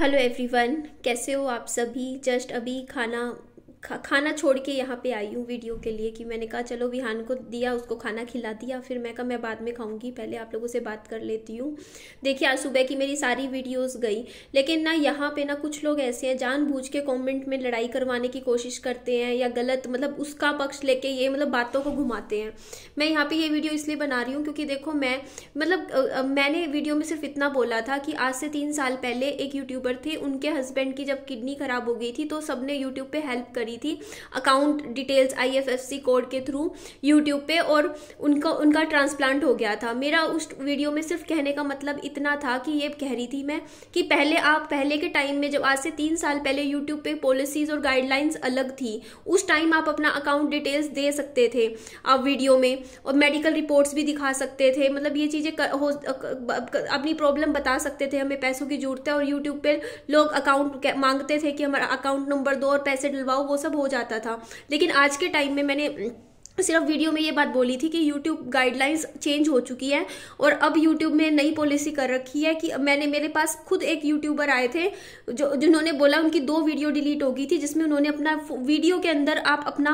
Hello everyone कैसे हो आप सभी जस्ट अभी खाना खा, खाना छोड़ के यहाँ पे आई हूँ वीडियो के लिए कि मैंने कहा चलो विहान को दिया उसको खाना खिला दिया फिर मैं कहा मैं बाद में खाऊंगी पहले आप लोगों से बात कर लेती हूँ देखिए आज सुबह की मेरी सारी वीडियोस गई लेकिन ना यहाँ पे ना कुछ लोग ऐसे हैं जानबूझ के कमेंट में लड़ाई करवाने की कोशिश करते हैं या गलत मतलब उसका पक्ष लेके ये मतलब बातों को घुमाते हैं मैं यहाँ पर ये वीडियो इसलिए बना रही हूँ क्योंकि देखो मैं मतलब मैंने वीडियो में सिर्फ इतना बोला था कि आज से तीन साल पहले एक यूट्यूबर थे उनके हस्बैंड की जब किडनी खराब हो गई थी तो सबने यूट्यूब पर हेल्प करी करी थी अकाउंट डिटेल्स आईएफएफसी कोड के थ्रू यूट्यूब पे और उनका उनका ट्रांसप्लांट हो गया था मेरा उस वीडियो में सिर्फ कहने का मतलब इतना था कि ये कह रही थी मैं कि पहले आप पहले के टाइम में जब आज से तीन साल पहले यूट्यूब पे पॉलिसीज़ और गाइडलाइंस अलग थी उस टाइम आप अपना अकाउंट डिटेल्स दे सकते थे आप वीडियो में और मेडिकल रिपोर्ट्स भी दिखा सकते थे मतलब ये चीज़ें अपनी प्रॉब्लम बता सकते थे हमें पैसों की जरूरत है और यूट्यूब पर लोग अकाउंट मांगते थे कि हमारा अकाउंट नंबर दो और पैसे डलवाओ वो सब सब हो जाता था लेकिन आज के टाइम में मैंने सिर्फ वीडियो में ये बात बोली थी कि YouTube गाइडलाइंस चेंज हो चुकी है और अब YouTube में नई पॉलिसी कर रखी है कि मैंने मेरे पास खुद एक यूट्यूबर आए थे जो जिन्होंने बोला उनकी दो वीडियो डिलीट हो गई थी जिसमें उन्होंने अपना वीडियो के अंदर आप अपना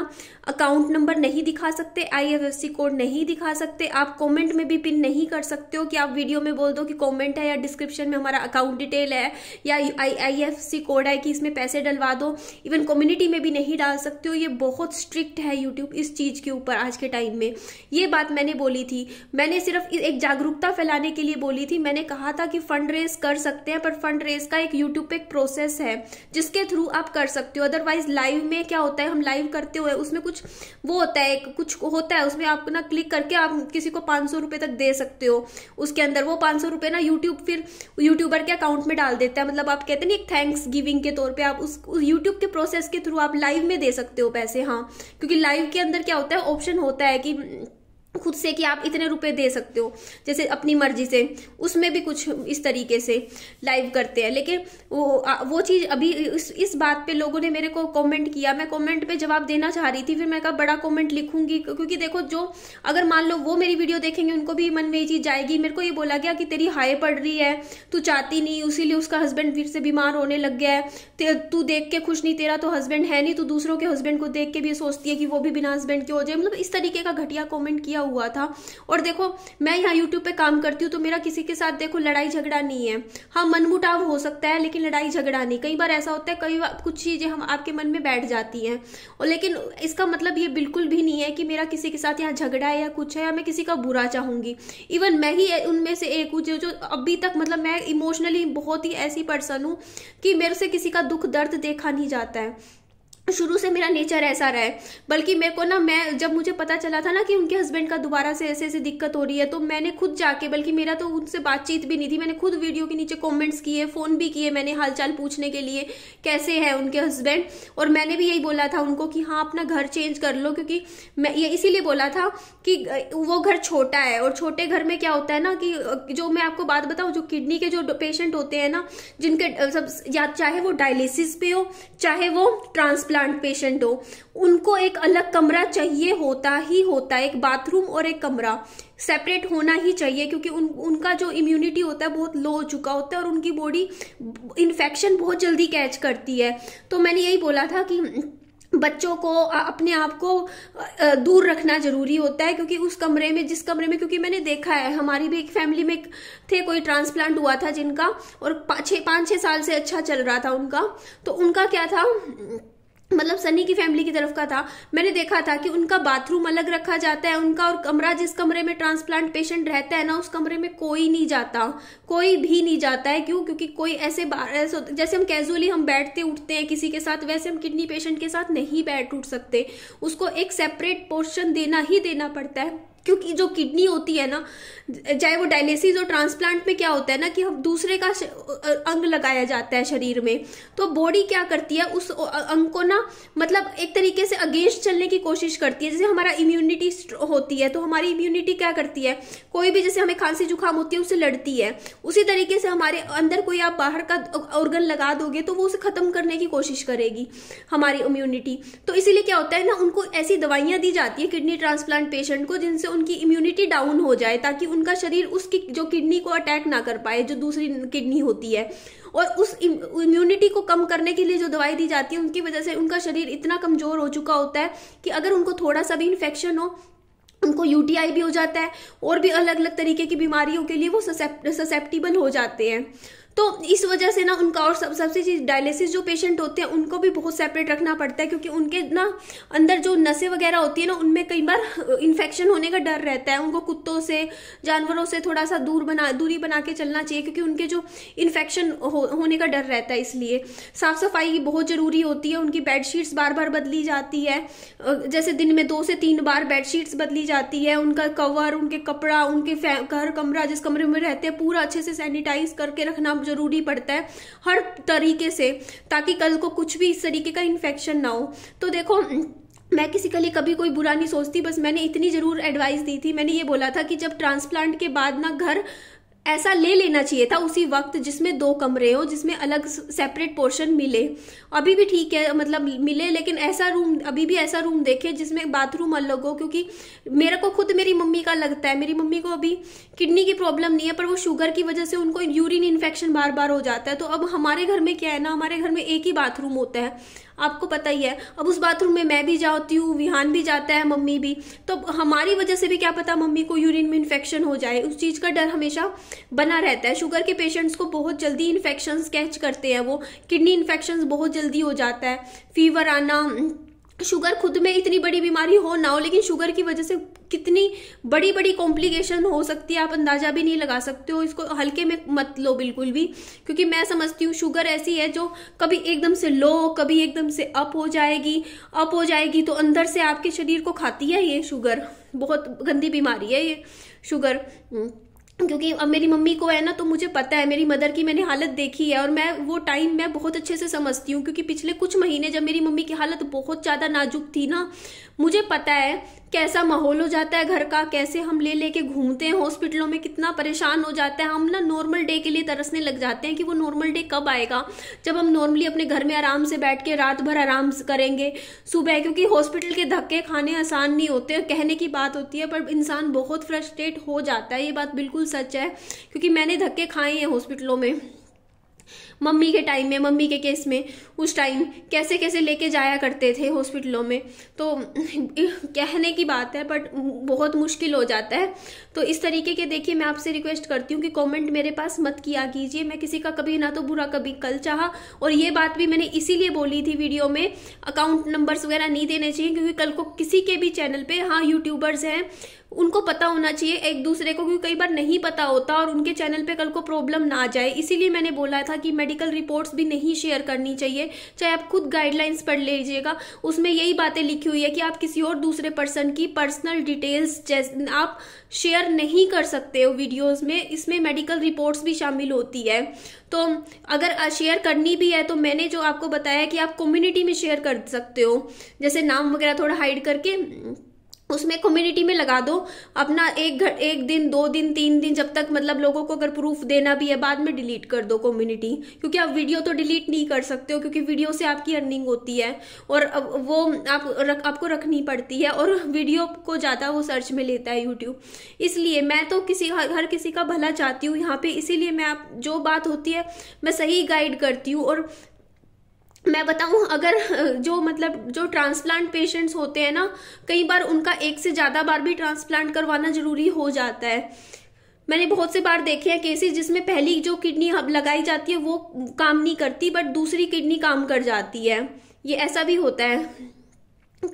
अकाउंट नंबर नहीं दिखा सकते आई कोड नहीं दिखा सकते आप कॉमेंट में भी पिन नहीं कर सकते हो कि आप वीडियो में बोल दो कि कॉमेंट है या डिस्क्रिप्शन में हमारा अकाउंट डिटेल है या आई कोड है कि इसमें पैसे डलवा दो इवन कम्युनिटी में भी नहीं डाल सकते हो ये बहुत स्ट्रिक्ट है यूट्यूब इस चीज़ की ऊपर आज के टाइम में ये बात मैंने बोली थी मैंने सिर्फ एक जागरूकता फैलाने के लिए बोली थी मैंने कहा था कि फंड रेज कर सकते हैं पर फंड रेज का एक यूट्यूब पे एक प्रोसेस है जिसके थ्रू आप कर सकते हो अदरवाइज लाइव में क्या होता है हम लाइव करते हुए उसमें कुछ वो होता है कुछ होता है उसमें आप ना क्लिक करके आप किसी को पाँच सौ रुपये तक दे सकते हो उसके अंदर वो पाँच सौ रुपये ना यूट्यूब फिर यूट्यूबर के अकाउंट में डाल देता है मतलब आप कहते हैं एक थैंक्स गिविंग के तौर पर आप उस यूट्यूब के प्रोसेस के थ्रू आप लाइव में दे सकते हो पैसे हाँ क्योंकि लाइव के अंदर क्या होता है ऑप्शन होता है कि खुद से कि आप इतने रुपए दे सकते हो जैसे अपनी मर्जी से उसमें भी कुछ इस तरीके से लाइव करते हैं लेकिन वो वो चीज़ अभी इस इस बात पे लोगों ने मेरे को कमेंट किया मैं कमेंट पे जवाब देना चाह रही थी फिर मैं कहा बड़ा कमेंट लिखूंगी क्योंकि देखो जो अगर मान लो वो मेरी वीडियो देखेंगे उनको भी मन में ये चीज़ जाएगी मेरे को ये बोला गया कि तेरी हाई पड़ रही है तू चाहती नहीं उसीलिए उसका हस्बैंड फिर से बीमार होने लग गया है तू देख के खुश नहीं तेरा तो हस्बैंड है नहीं तू दूसरों के हस्बैंड को देख के भी सोचती है कि वो भी बिना हस्बैंड के हो जाए मतलब इस तरीके का घटिया कॉमेंट किया हुआ था और देखो मैं यहाँ यूट्यूब पे काम करती हूँ तो मेरा किसी के साथ देखो लड़ाई झगड़ा नहीं है हाँ मनमुटाव हो सकता है लेकिन लड़ाई झगड़ा नहीं कई बार ऐसा होता है कई बार कुछ चीज़ें हम आपके मन में बैठ जाती है और लेकिन इसका मतलब ये बिल्कुल भी नहीं है कि मेरा किसी के साथ यहाँ झगड़ा है या कुछ है या मैं किसी का बुरा चाहूंगी इवन मैं ही उनमें से एक हूँ जो जो अभी तक मतलब मैं इमोशनली बहुत ही ऐसी पर्सन हूँ कि मेरे से किसी का दुख दर्द देखा नहीं जाता है शुरू से मेरा नेचर ऐसा रहा है बल्कि मेरे को ना मैं जब मुझे पता चला था ना कि उनके हस्बैंड का दोबारा से ऐसे ऐसे दिक्कत हो रही है तो मैंने खुद जाके बल्कि मेरा तो उनसे बातचीत भी नहीं थी मैंने खुद वीडियो के नीचे कमेंट्स किए फ़ोन भी किए मैंने हालचाल पूछने के लिए कैसे है उनके हस्बैंड और मैंने भी यही बोला था उनको कि हाँ अपना घर चेंज कर लो क्योंकि मैं ये इसीलिए बोला था कि वो घर छोटा है और छोटे घर में क्या होता है ना कि जो मैं आपको बात बताऊँ जो किडनी के जो पेशेंट होते हैं ना जिनके सब या चाहे वो डायलिसिस पे हो चाहे वो ट्रांसप्लांट ट्रांसप्लांट पेशेंट हो उनको एक अलग कमरा चाहिए होता ही होता है एक बाथरूम और एक कमरा सेपरेट होना ही चाहिए क्योंकि उन उनका जो इम्यूनिटी होता है बहुत लो हो चुका होता है और उनकी बॉडी इन्फेक्शन बहुत जल्दी कैच करती है तो मैंने यही बोला था कि बच्चों को अपने आप को दूर रखना जरूरी होता है क्योंकि उस कमरे में जिस कमरे में क्योंकि मैंने देखा है हमारी भी एक फैमिली में थे कोई ट्रांसप्लांट हुआ था जिनका और छः पाँच छः साल से अच्छा चल रहा था उनका तो उनका क्या था मतलब सनी की फैमिली की तरफ का था मैंने देखा था कि उनका बाथरूम अलग रखा जाता है उनका और कमरा जिस कमरे में ट्रांसप्लांट पेशेंट रहता है ना उस कमरे में कोई नहीं जाता कोई भी नहीं जाता है क्यों क्योंकि कोई ऐसे जैसे हम कैजुअली हम बैठते उठते हैं किसी के साथ वैसे हम किडनी पेशेंट के साथ नहीं बैठ उठ सकते उसको एक सेपरेट पोर्शन देना ही देना पड़ता है क्योंकि जो किडनी होती है ना चाहे वो डायलिसिस और ट्रांसप्लांट में क्या होता है ना कि हम दूसरे का अंग लगाया जाता है शरीर में तो बॉडी क्या करती है उस अंग को ना मतलब एक तरीके से अगेंस्ट चलने की कोशिश करती है जैसे हमारा इम्यूनिटी होती है तो हमारी इम्यूनिटी क्या करती है कोई भी जैसे हमें खांसी जुकाम होती है उससे लड़ती है उसी तरीके से हमारे अंदर कोई आप बाहर का ऑर्गन लगा दोगे तो वो उसे खत्म करने की कोशिश करेगी हमारी इम्यूनिटी तो इसीलिए क्या होता है ना उनको ऐसी दवाइयाँ दी जाती है किडनी ट्रांसप्लांट पेशेंट को जिनसे उनकी इम्यूनिटी डाउन हो जाए ताकि उनका शरीर उसकी जो किडनी को अटैक ना कर पाए जो दूसरी किडनी होती है और उस इम्यूनिटी को कम करने के लिए जो दवाई दी जाती है उनकी वजह से उनका शरीर इतना कमज़ोर हो चुका होता है कि अगर उनको थोड़ा सा भी इन्फेक्शन हो उनको यूटीआई भी हो जाता है और भी अलग अलग तरीके की बीमारियों के लिए वो ससेप्टिबल हो जाते हैं तो इस वजह से ना उनका और सब सबसे चीज़ डायलिसिस जो पेशेंट होते हैं उनको भी बहुत सेपरेट रखना पड़ता है क्योंकि उनके ना अंदर जो नसें वगैरह होती है ना उनमें कई बार इन्फेक्शन होने का डर रहता है उनको कुत्तों से जानवरों से थोड़ा सा दूर बना दूरी बना के चलना चाहिए क्योंकि उनके जो इन्फेक्शन हो, होने का डर रहता है इसलिए साफ़ सफाई बहुत ज़रूरी होती है उनकी बेडशीट्स बार बार बदली जाती है जैसे दिन में दो से तीन बार बेडशीट्स बदली जाती है उनका कवर उनके कपड़ा उनके घर कमरा जिस कमरे में रहते हैं पूरा अच्छे से सैनिटाइज करके रखना बहुत ज़रूरी पड़ता है हर तरीके से ताकि कल को कुछ भी इस तरीके का इन्फेक्शन ना हो तो देखो मैं किसी के लिए कभी कोई बुरा नहीं सोचती बस मैंने इतनी ज़रूर एडवाइस दी थी मैंने ये बोला था कि जब ट्रांसप्लांट के बाद ना घर ऐसा ले लेना चाहिए था उसी वक्त जिसमें दो कमरे हो जिसमें अलग सेपरेट पोर्शन मिले अभी भी ठीक है मतलब मिले लेकिन ऐसा रूम अभी भी ऐसा रूम देखे जिसमें बाथरूम अलग हो क्योंकि मेरे को खुद मेरी मम्मी का लगता है मेरी मम्मी को अभी किडनी की प्रॉब्लम नहीं है पर वो शुगर की वजह से उनको यूरिन इन्फेक्शन बार बार हो जाता है तो अब हमारे घर में क्या है ना हमारे घर में एक ही बाथरूम होता है आपको पता ही है अब उस बाथरूम में मैं भी जाती हूँ विहान भी जाता है मम्मी भी तो हमारी वजह से भी क्या पता मम्मी को यूरिन में इन्फेक्शन हो जाए उस चीज़ का डर हमेशा बना रहता है शुगर के पेशेंट्स को बहुत जल्दी इन्फेक्शन कैच करते हैं वो किडनी इन्फेक्शन बहुत जल्दी हो जाता है फीवर आना शुगर खुद में इतनी बड़ी बीमारी हो ना हो लेकिन शुगर की वजह से कितनी बड़ी बड़ी कॉम्प्लिकेशन हो सकती है आप अंदाजा भी नहीं लगा सकते हो इसको हल्के में मत लो बिल्कुल भी क्योंकि मैं समझती हूँ शुगर ऐसी है जो कभी एकदम से लो कभी एकदम से अप हो जाएगी अप हो जाएगी तो अंदर से आपके शरीर को खाती है ये शुगर बहुत गंदी बीमारी है ये शुगर हम्म। क्योंकि अब मेरी मम्मी को है ना तो मुझे पता है मेरी मदर की मैंने हालत देखी है और मैं वो टाइम मैं बहुत अच्छे से समझती हूँ क्योंकि पिछले कुछ महीने जब मेरी मम्मी की हालत बहुत ज़्यादा नाजुक थी ना मुझे पता है कैसा माहौल हो जाता है घर का कैसे हम ले लेके घूमते हैं हॉस्पिटलों में कितना परेशान हो जाता है हम ना नॉर्मल डे के लिए तरसने लग जाते हैं कि वो नॉर्मल डे कब आएगा जब हम नॉर्मली अपने घर में आराम से बैठ के रात भर आराम करेंगे सुबह क्योंकि हॉस्पिटल के धक्के खाने आसान नहीं होते कहने की बात होती है पर इंसान बहुत फ्रस्ट्रेट हो जाता है ये बात बिल्कुल सच है क्योंकि मैंने धक्के खाए हैं हॉस्पिटलों में मम्मी के टाइम में मम्मी के केस में उस टाइम कैसे कैसे लेके जाया करते थे हॉस्पिटलों में तो कहने की बात है बट बहुत मुश्किल हो जाता है तो इस तरीके के देखिए मैं आपसे रिक्वेस्ट करती हूँ कि कमेंट मेरे पास मत किया कीजिए मैं किसी का कभी ना तो बुरा कभी कल चाह और ये बात भी मैंने इसीलिए बोली थी वीडियो में अकाउंट नंबर्स वगैरह नहीं देने चाहिए क्योंकि कल को किसी के भी चैनल पर हाँ यूट्यूबर्स हैं उनको पता होना चाहिए एक दूसरे को क्योंकि कई बार नहीं पता होता और उनके चैनल पे कल को प्रॉब्लम ना आ जाए इसीलिए मैंने बोला था कि मेडिकल मेडिकल रिपोर्ट्स भी नहीं शेयर करनी चाहिए चाहे आप खुद गाइडलाइंस पढ़ लीजिएगा उसमें यही बातें लिखी हुई है कि आप किसी और दूसरे पर्सन की पर्सनल डिटेल्स जैसे आप शेयर नहीं कर सकते हो वीडियोस में इसमें मेडिकल रिपोर्ट्स भी शामिल होती है तो अगर शेयर करनी भी है तो मैंने जो आपको बताया कि आप कम्युनिटी में शेयर कर सकते हो जैसे नाम वगैरह थोड़ा हाइड करके उसमें कम्युनिटी में लगा दो अपना एक एक दिन दो दिन तीन दिन जब तक मतलब लोगों को अगर प्रूफ देना भी है बाद में डिलीट कर दो कम्युनिटी क्योंकि आप वीडियो तो डिलीट नहीं कर सकते हो क्योंकि वीडियो से आपकी अर्निंग होती है और वो आप रख, आपको रखनी पड़ती है और वीडियो को ज़्यादा वो सर्च में लेता है यूट्यूब इसलिए मैं तो किसी हर किसी का भला चाहती हूँ यहाँ पर इसीलिए मैं आप जो बात होती है मैं सही गाइड करती हूँ और मैं बताऊं अगर जो मतलब जो ट्रांसप्लांट पेशेंट्स होते हैं ना कई बार उनका एक से ज़्यादा बार भी ट्रांसप्लांट करवाना ज़रूरी हो जाता है मैंने बहुत से बार देखे हैं केसेस जिसमें पहली जो किडनी अब लगाई जाती है वो काम नहीं करती बट दूसरी किडनी काम कर जाती है ये ऐसा भी होता है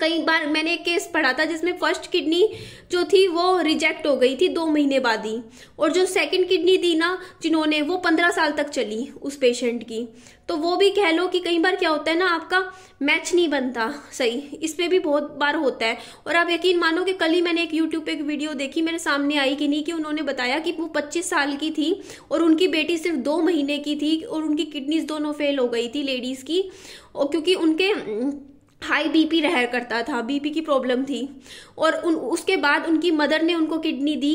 कई बार मैंने एक केस पढ़ा था जिसमें फर्स्ट किडनी जो थी वो रिजेक्ट हो गई थी दो महीने बाद ही और जो सेकंड किडनी थी ना जिन्होंने वो पंद्रह साल तक चली उस पेशेंट की तो वो भी कह लो कि कई बार क्या होता है ना आपका मैच नहीं बनता सही इस पर भी बहुत बार होता है और आप यकीन मानो कि कल ही मैंने एक यूट्यूब पे एक वीडियो देखी मेरे सामने आई कि नहीं कि उन्होंने बताया कि वो पच्चीस साल की थी और उनकी बेटी सिर्फ दो महीने की थी और उनकी किडनीज दोनों फेल हो गई थी लेडीज़ की और क्योंकि उनके हाई बीपी रह करता था बीपी की प्रॉब्लम थी और उन उसके बाद उनकी मदर ने उनको किडनी दी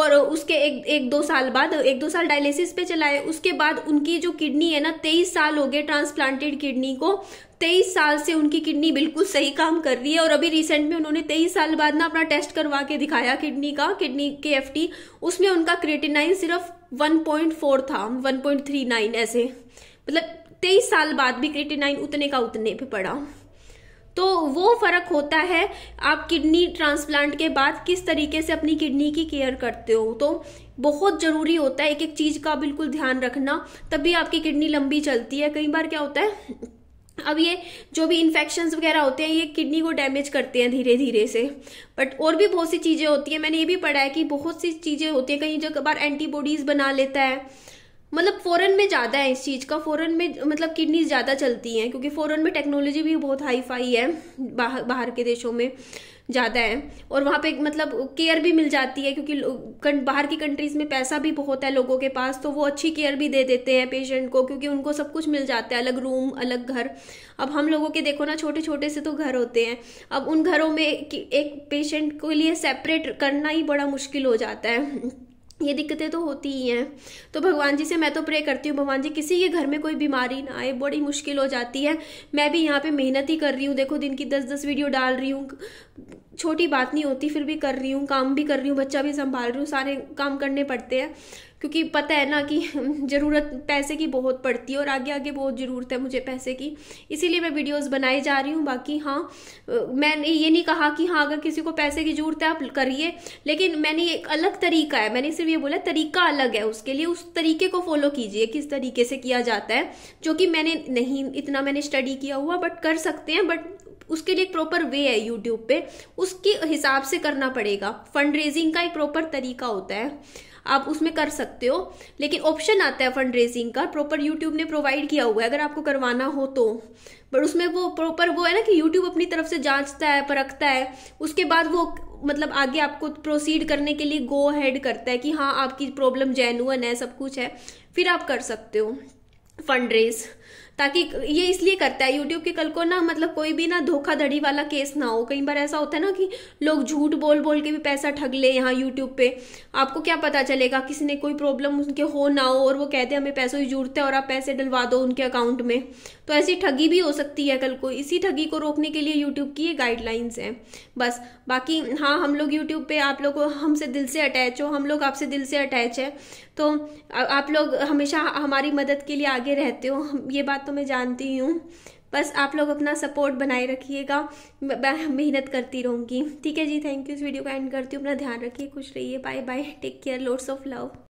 और उसके एक एक दो साल बाद एक दो साल डायलिसिस पे चलाए उसके बाद उनकी जो किडनी है ना तेईस साल हो गए ट्रांसप्लांटेड किडनी को तेईस साल से उनकी किडनी बिल्कुल सही काम कर रही है और अभी रिसेंट में उन्होंने तेईस साल बाद ना अपना टेस्ट करवा के दिखाया किडनी का किडनी के एफ उसमें उनका क्रिएटिनाइन सिर्फ वन था वन ऐसे मतलब तेईस साल बाद भी क्रिएटिनाइन उतने का उतने पे पड़ा तो वो फर्क होता है आप किडनी ट्रांसप्लांट के बाद किस तरीके से अपनी किडनी की केयर करते हो तो बहुत ज़रूरी होता है एक एक चीज़ का बिल्कुल ध्यान रखना तभी आपकी किडनी लंबी चलती है कई बार क्या होता है अब ये जो भी इन्फेक्शन वगैरह होते हैं ये किडनी को डैमेज करते हैं धीरे धीरे से बट और भी बहुत सी चीज़ें होती हैं मैंने ये भी पढ़ा है कि बहुत सी चीज़ें होती हैं कहीं जगह बार एंटीबॉडीज़ बना लेता है मतलब फॉरेन में ज़्यादा है इस चीज़ का फॉरेन में मतलब किडनीज ज़्यादा चलती हैं क्योंकि फॉरेन में टेक्नोलॉजी भी बहुत हाई फाई है बाहर बाहर के देशों में ज़्यादा है और वहाँ पे मतलब केयर भी मिल जाती है क्योंकि बाहर की कंट्रीज़ में पैसा भी बहुत है लोगों के पास तो वो अच्छी केयर भी दे देते हैं पेशेंट को क्योंकि उनको सब कुछ मिल जाता है अलग रूम अलग घर अब हम लोगों के देखो ना छोटे छोटे से तो घर होते हैं अब उन घरों में एक पेशेंट के लिए सेपरेट करना ही बड़ा मुश्किल हो जाता है ये दिक्कतें तो होती ही हैं तो भगवान जी से मैं तो प्रे करती हूँ भगवान जी किसी के घर में कोई बीमारी ना आए बड़ी मुश्किल हो जाती है मैं भी यहाँ पे मेहनत ही कर रही हूँ देखो दिन की दस दस वीडियो डाल रही हूँ छोटी बात नहीं होती फिर भी कर रही हूँ काम भी कर रही हूँ बच्चा भी संभाल रही हूँ सारे काम करने पड़ते हैं क्योंकि पता है ना कि ज़रूरत पैसे की बहुत पड़ती है और आगे आगे बहुत ज़रूरत है मुझे पैसे की इसीलिए मैं वीडियोस बनाई जा रही हूँ बाकी हाँ मैंने ये नहीं कहा कि हाँ अगर किसी को पैसे की ज़रूरत है आप करिए लेकिन मैंने एक अलग तरीका है मैंने सिर्फ ये बोला तरीका अलग है उसके लिए उस तरीके को फॉलो कीजिए किस तरीके से किया जाता है जो कि मैंने नहीं इतना मैंने स्टडी किया हुआ बट कर सकते हैं बट उसके लिए एक प्रॉपर वे है यूट्यूब पे उसके हिसाब से करना पड़ेगा फंड रेजिंग का एक प्रॉपर तरीका होता है आप उसमें कर सकते हो लेकिन ऑप्शन आता है फंड रेजिंग का प्रॉपर यूट्यूब ने प्रोवाइड किया हुआ है अगर आपको करवाना हो तो बट उसमें वो प्रॉपर वो है ना कि यूट्यूब अपनी तरफ से जांचता है परखता है उसके बाद वो मतलब आगे आपको प्रोसीड करने के लिए गो हेड करता है कि हाँ आपकी प्रॉब्लम जेनुअन है सब कुछ है फिर आप कर सकते हो फंड रेज ताकि ये इसलिए करता है यूट्यूब के कल को ना मतलब कोई भी ना धोखाधड़ी वाला केस ना हो कई बार ऐसा होता है ना कि लोग झूठ बोल बोल के भी पैसा ठग ले यहाँ यूट्यूब पे आपको क्या पता चलेगा किसी ने कोई प्रॉब्लम उनके हो ना हो और वो कहते हैं हमें पैसों की जरूरत है और आप पैसे डलवा दो उनके अकाउंट में तो ऐसी ठगी भी हो सकती है कल को इसी ठगी को रोकने के लिए यूट्यूब की ये गाइडलाइंस हैं बस बाकी हाँ हम लोग यूट्यूब पे आप लोग हमसे दिल से अटैच हो हम लोग आपसे दिल से अटैच है तो आप लोग हमेशा हमारी मदद के लिए आगे रहते हो ये बात तो मैं जानती ही हूँ बस आप लोग अपना सपोर्ट बनाए रखिएगा मैं मेहनत करती रहूँगी ठीक है जी थैंक यू इस वीडियो का एंड करती हूँ अपना ध्यान रखिए खुश रहिए bye bye take care loads of love